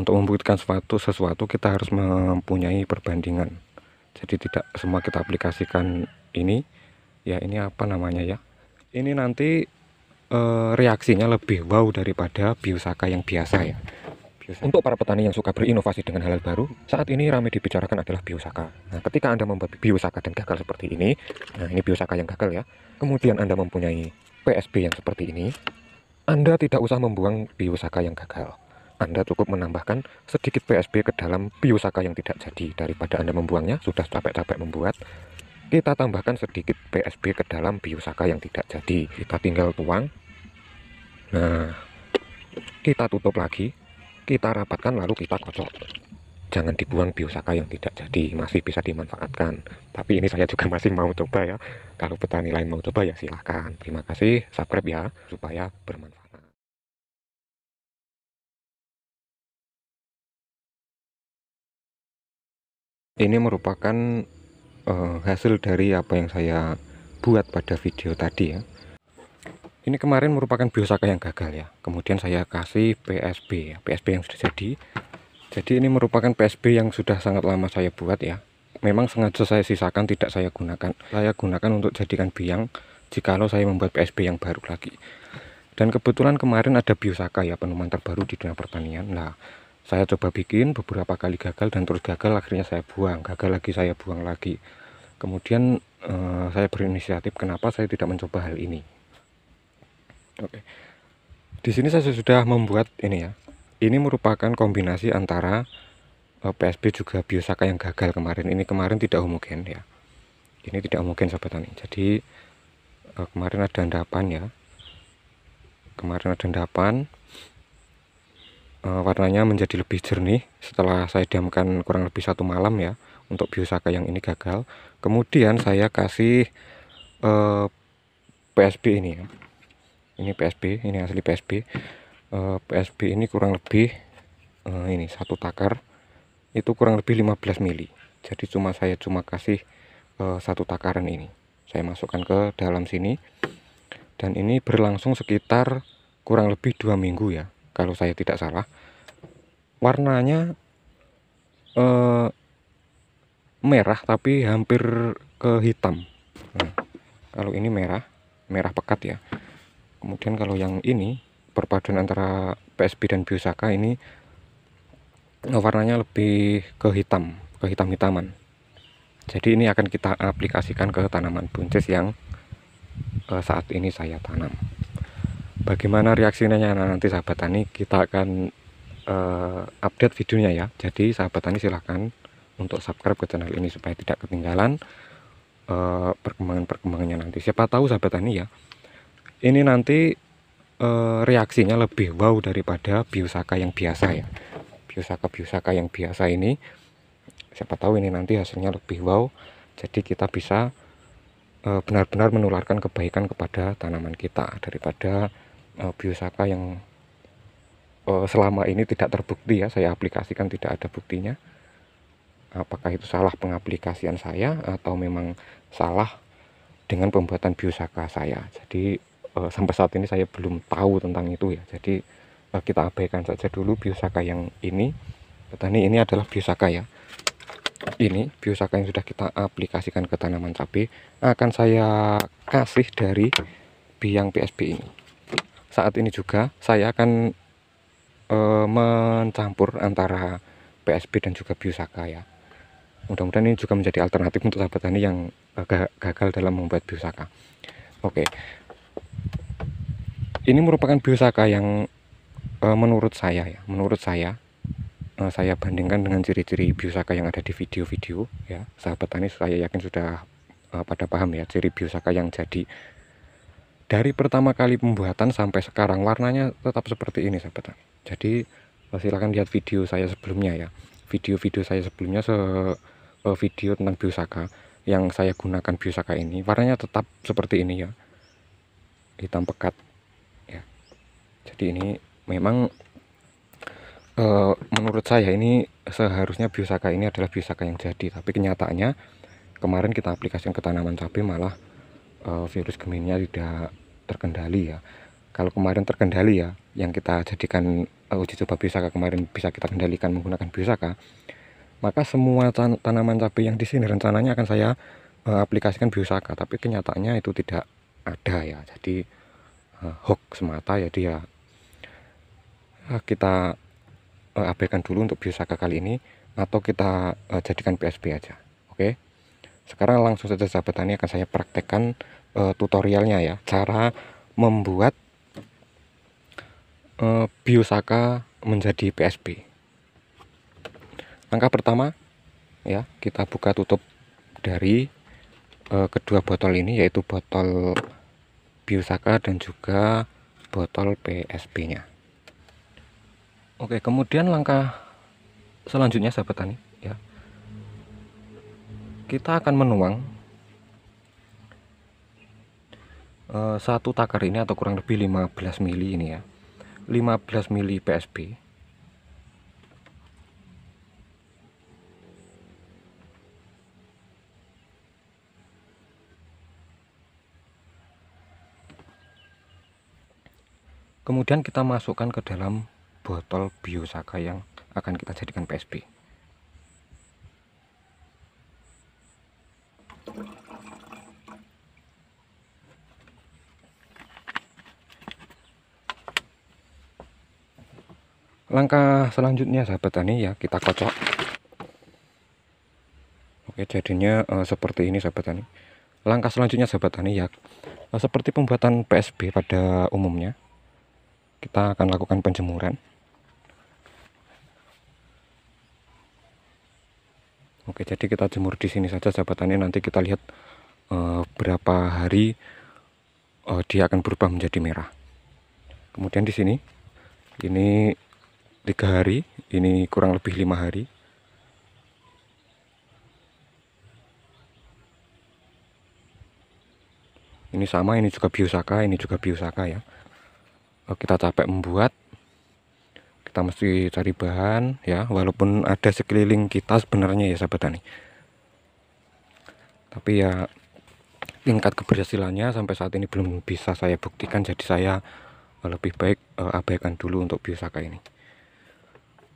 untuk membuktikan sesuatu sesuatu kita harus mempunyai perbandingan jadi tidak semua kita aplikasikan ini ya ini apa namanya ya ini nanti e, reaksinya lebih wow daripada biosaka yang biasa ya biosaka. untuk para petani yang suka berinovasi dengan hal-hal baru saat ini ramai dibicarakan adalah biosaka nah ketika anda membuat biosaka dan gagal seperti ini nah ini biosaka yang gagal ya kemudian anda mempunyai PSB yang seperti ini anda tidak usah membuang biosaka yang gagal anda cukup menambahkan sedikit PSB ke dalam biosaka yang tidak jadi daripada Anda membuangnya sudah capek-capek membuat kita tambahkan sedikit PSB ke dalam biosaka yang tidak jadi kita tinggal tuang nah kita tutup lagi kita rapatkan lalu kita kocok jangan dibuang biosaka yang tidak jadi masih bisa dimanfaatkan tapi ini saya juga masih mau coba ya kalau petani lain mau coba ya silahkan terima kasih subscribe ya supaya bermanfaat ini merupakan uh, hasil dari apa yang saya buat pada video tadi ya ini kemarin merupakan biosaka yang gagal ya kemudian saya kasih PSB ya. PSB yang sudah jadi jadi ini merupakan PSB yang sudah sangat lama saya buat ya memang sengaja saya sisakan tidak saya gunakan saya gunakan untuk jadikan biang jikalau saya membuat PSB yang baru lagi dan kebetulan kemarin ada biosaka ya penemuan terbaru di dunia pertanian nah saya coba bikin beberapa kali gagal dan terus gagal akhirnya saya buang gagal lagi saya buang lagi kemudian eh, saya berinisiatif kenapa saya tidak mencoba hal ini oke di sini saya sudah membuat ini ya ini merupakan kombinasi antara eh, PSB juga biosaka yang gagal kemarin ini kemarin tidak homogen ya ini tidak homogen sobat tani jadi eh, kemarin ada endapan ya kemarin ada endapan Eh, warnanya menjadi lebih jernih setelah saya diamkan kurang lebih satu malam ya untuk biosaka yang ini gagal kemudian saya kasih uh, eh, PSB ini ya ini PSB ini asli PSB uh, eh, PSB ini kurang lebih uh, ini satu takar itu kurang lebih 15 mili jadi cuma saya cuma kasih uh, satu takaran ini saya masukkan ke dalam sini dan ini berlangsung sekitar kurang lebih dua minggu ya kalau saya tidak salah warnanya eh, merah tapi hampir ke hitam nah, kalau ini merah merah pekat ya kemudian kalau yang ini perpaduan antara PSB dan Biosaka ini warnanya lebih ke hitam ke hitam-hitaman jadi ini akan kita aplikasikan ke tanaman buncis yang eh, saat ini saya tanam bagaimana reaksinya nah, nanti sahabat tani kita akan uh, update videonya ya jadi sahabat tani silahkan untuk subscribe ke channel ini supaya tidak ketinggalan eh, perkembangan-perkembangannya nanti siapa tahu sahabat tani ya ini nanti uh, reaksinya lebih wow daripada biosaka yang biasa ya biosaka-biosaka yang biasa ini siapa tahu ini nanti hasilnya lebih wow jadi kita bisa benar-benar menularkan kebaikan kepada tanaman kita daripada uh, biosaka yang uh, selama ini tidak terbukti ya saya aplikasikan tidak ada buktinya apakah itu salah pengaplikasian saya atau memang salah dengan pembuatan biosaka saya jadi uh, sampai saat ini saya belum tahu tentang itu ya jadi uh, kita abaikan saja dulu biosaka yang ini petani ini adalah biosaka ya ini biosaka yang sudah kita aplikasikan ke tanaman cabai akan saya kasih dari biang PSB ini saat ini juga saya akan e, mencampur antara PSB dan juga biosaka ya mudah-mudahan ini juga menjadi alternatif untuk sahabat tani yang gagal dalam membuat biosaka oke ini merupakan biosaka yang e, menurut saya ya menurut saya e, saya bandingkan dengan ciri-ciri biosaka yang ada di video-video ya sahabat tani saya yakin sudah e, pada paham ya ciri biosaka yang jadi dari pertama kali pembuatan sampai sekarang warnanya tetap seperti ini sahabat tani jadi eh, silahkan lihat video saya sebelumnya ya video-video saya sebelumnya se eh, video tentang biosaka yang saya gunakan biosaka ini warnanya tetap seperti ini ya hitam pekat ya jadi ini memang e, menurut saya ini seharusnya biosaka ini adalah biosaka yang jadi tapi kenyataannya kemarin kita aplikasikan ke tanaman cabai malah Eh, virus Gemini tidak terkendali ya. Kalau kemarin terkendali ya, yang kita jadikan eh, uji coba ke kemarin bisa kita kendalikan menggunakan biosaka, maka semua tan tanaman cabai yang di sini rencananya akan saya uh, aplikasikan biosaka, tapi kenyataannya itu tidak ada ya. Jadi uh, hoax semata ya dia. Uh, kita uh, abaikan dulu untuk biosaka kali ini atau kita uh, jadikan PSB aja. Oke. Okay? Sekarang langsung saja sahabat tani akan saya praktekkan e, tutorialnya ya, cara membuat e, biosaka menjadi PSB. Langkah pertama ya, kita buka tutup dari e, kedua botol ini yaitu botol biosaka dan juga botol PSB-nya. Oke, kemudian langkah selanjutnya sahabat tani kita akan menuang eh, satu takar ini atau kurang lebih 15 mili ini ya 15 mili PSB kemudian kita masukkan ke dalam botol biosaka yang akan kita jadikan PSB langkah selanjutnya sahabat tani ya kita kocok oke jadinya uh, seperti ini sahabat tani langkah selanjutnya sahabat tani ya uh, seperti pembuatan PSB pada umumnya kita akan lakukan penjemuran Oke, jadi kita jemur di sini saja sahabat tani. Nanti kita lihat uh, berapa hari uh, dia akan berubah menjadi merah. Kemudian di sini ini tiga hari ini kurang lebih lima hari ini sama ini juga biosaka ini juga biosaka ya oh, kita capek membuat kita mesti cari bahan ya walaupun ada sekeliling kita sebenarnya ya sahabat tani tapi ya tingkat keberhasilannya sampai saat ini belum bisa saya buktikan jadi saya lebih baik uh, abaikan dulu untuk biosaka ini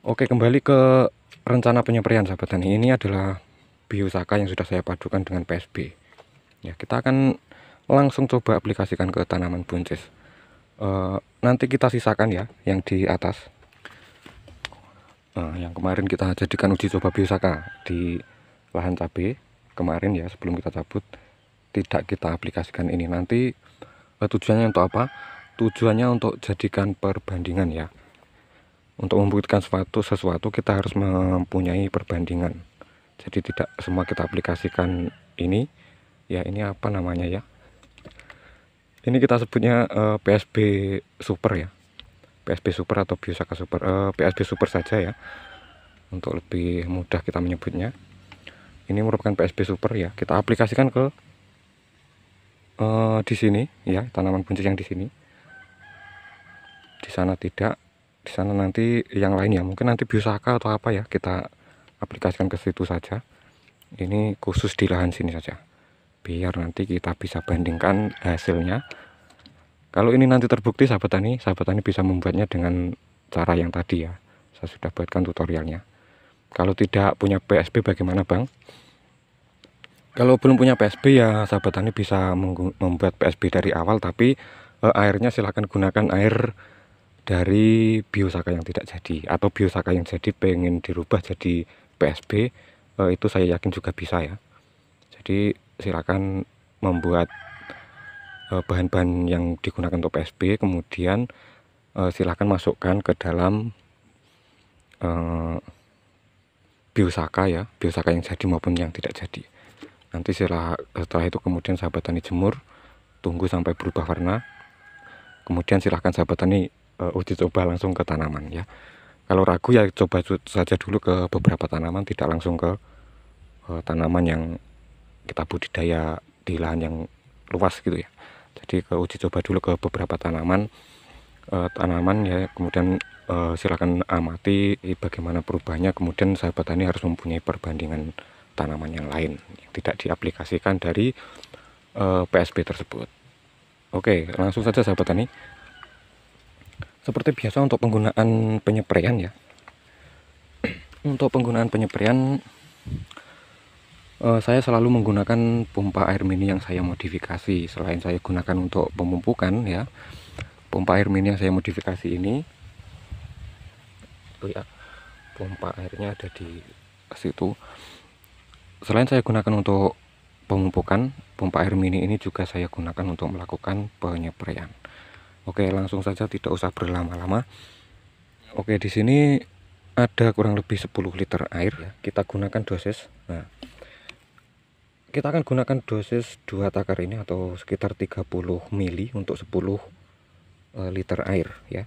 Oke kembali ke rencana penyepraian sahabat tani ini adalah biosaka yang sudah saya padukan dengan PSB ya kita akan langsung coba aplikasikan ke tanaman buncis e, nanti kita sisakan ya yang di atas Nah yang kemarin kita jadikan uji coba biosaka di lahan cabai kemarin ya sebelum kita cabut tidak kita aplikasikan ini nanti eh, tujuannya untuk apa tujuannya untuk jadikan perbandingan ya untuk membuktikan sesuatu sesuatu kita harus mempunyai perbandingan jadi tidak semua kita aplikasikan ini ya ini apa namanya ya ini kita sebutnya uh, eh, PSB super ya PSB super atau biosaka super uh, eh, PSB super saja ya untuk lebih mudah kita menyebutnya ini merupakan PSB super ya kita aplikasikan ke uh, di sini ya tanaman buncis yang di sini di sana tidak di sana nanti yang lain ya mungkin nanti biosaka atau apa ya kita aplikasikan ke situ saja ini khusus di lahan sini saja biar nanti kita bisa bandingkan hasilnya kalau ini nanti terbukti sahabat tani sahabat tani bisa membuatnya dengan cara yang tadi ya saya sudah buatkan tutorialnya kalau tidak punya PSB bagaimana Bang kalau belum punya PSB ya sahabat tani bisa membuat PSB dari awal tapi eh, airnya silahkan gunakan air dari biosaka yang tidak jadi atau biosaka yang jadi pengen dirubah jadi PSB eh, itu saya yakin juga bisa ya jadi silakan membuat eh, bahan-bahan yang digunakan untuk PSB kemudian eh, silakan masukkan ke dalam biosaka ya biosaka yang jadi maupun yang tidak jadi nanti setelah, setelah itu kemudian sahabat tani jemur tunggu sampai berubah warna kemudian silahkan sahabat tani uh, uji coba langsung ke tanaman ya kalau ragu ya coba saja dulu ke beberapa tanaman tidak langsung ke uh, tanaman yang kita budidaya di lahan yang luas gitu ya jadi ke uji coba dulu ke beberapa tanaman uh, tanaman ya kemudian uh, silakan amati bagaimana perubahannya kemudian sahabat tani harus mempunyai perbandingan tanaman yang lain yang tidak diaplikasikan dari uh, PSB tersebut oke langsung saja sahabat tani seperti biasa untuk penggunaan penyepraian ya untuk penggunaan penyepraian eh, saya selalu menggunakan pompa air mini yang saya modifikasi selain saya gunakan untuk pemumpukan ya pompa air mini yang saya modifikasi ini itu oh ya pompa airnya ada di situ selain saya gunakan untuk pemumpukan pompa air mini ini juga saya gunakan untuk melakukan penyepraian Oke langsung saja tidak usah berlama-lama Oke di sini ada kurang lebih 10 liter air ya. kita gunakan dosis nah kita akan gunakan dosis 2 takar ini atau sekitar 30 mili untuk 10 eh, liter air ya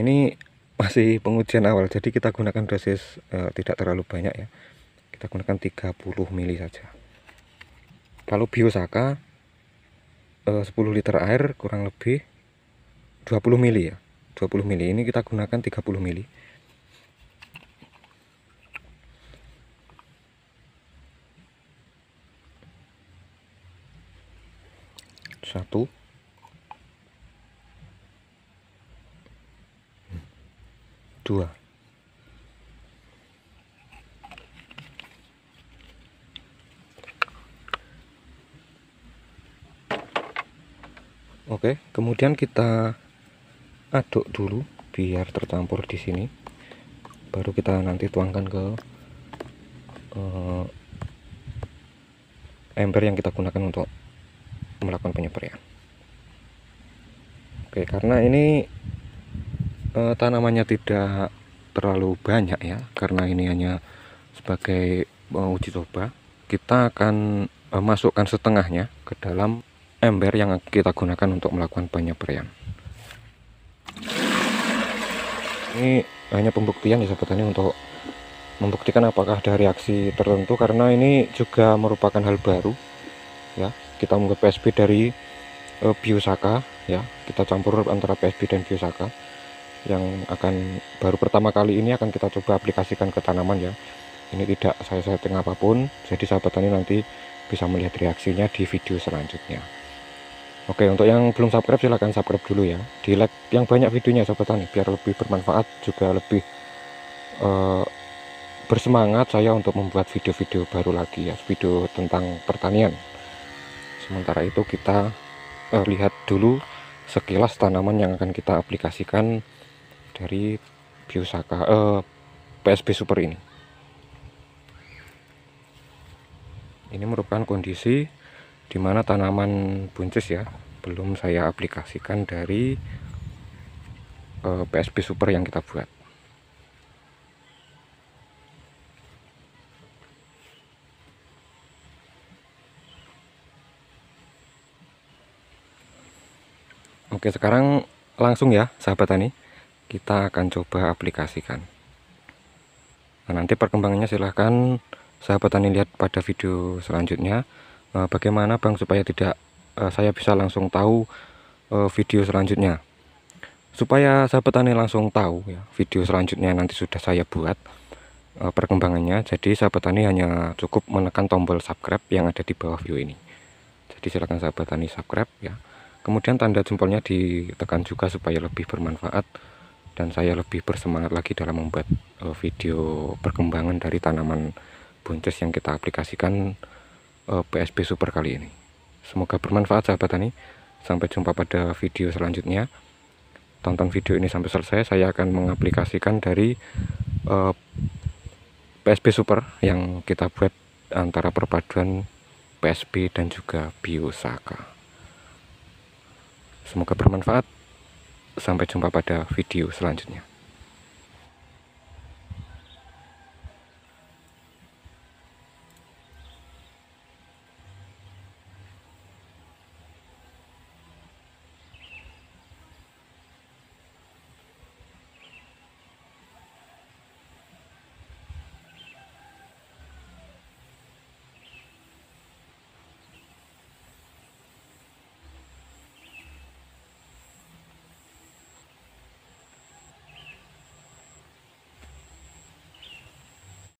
ini masih pengujian awal jadi kita gunakan dosis eh, tidak terlalu banyak ya kita gunakan 30 mili saja kalau biosaka 10 eh, liter air kurang lebih 20 mili ya 20 mili ini kita gunakan 30 mili satu dua Oke, kemudian kita aduk dulu biar tercampur di sini. Baru kita nanti tuangkan ke uh, ember yang kita gunakan untuk melakukan penyepraian. Oke, karena ini uh, tanamannya tidak terlalu banyak ya, karena ini hanya sebagai uh, uji coba, kita akan uh, masukkan setengahnya ke dalam ember yang kita gunakan untuk melakukan perian. ini hanya pembuktian ya sahabat tani untuk membuktikan apakah ada reaksi tertentu karena ini juga merupakan hal baru ya kita membuat PSB dari e, biosaka ya kita campur antara PSB dan biosaka yang akan baru pertama kali ini akan kita coba aplikasikan ke tanaman ya ini tidak saya setting apapun jadi sahabat tani nanti bisa melihat reaksinya di video selanjutnya Oke untuk yang belum subscribe silahkan subscribe dulu ya di like yang banyak videonya sobat tani biar lebih bermanfaat juga lebih uh, bersemangat saya untuk membuat video-video baru lagi ya video tentang pertanian sementara itu kita uh, lihat dulu sekilas tanaman yang akan kita aplikasikan dari biosaka uh, eh, PSB super ini ini merupakan kondisi di mana tanaman buncis ya belum saya aplikasikan dari PSP eh, PSB super yang kita buat Oke sekarang langsung ya sahabat tani kita akan coba aplikasikan nah, nanti perkembangannya silahkan sahabat tani lihat pada video selanjutnya Eh, bagaimana Bang supaya tidak eh, saya bisa langsung tahu eh, video selanjutnya supaya sahabat tani langsung tahu ya video selanjutnya nanti sudah saya buat perkembangannya jadi sahabat tani hanya cukup menekan tombol subscribe yang ada di bawah video ini jadi silakan sahabat tani subscribe ya kemudian tanda jempolnya ditekan juga supaya lebih bermanfaat dan saya lebih bersemangat lagi dalam membuat video perkembangan dari tanaman buncis yang kita aplikasikan Eh, PSB Super kali ini. Semoga bermanfaat sahabat tani. Sampai jumpa pada video selanjutnya. Tonton video ini sampai selesai. Saya akan mengaplikasikan dari uh, eh, PSB Super yang kita buat antara perpaduan PSB dan juga Biosaka. Semoga bermanfaat. Sampai jumpa pada video selanjutnya.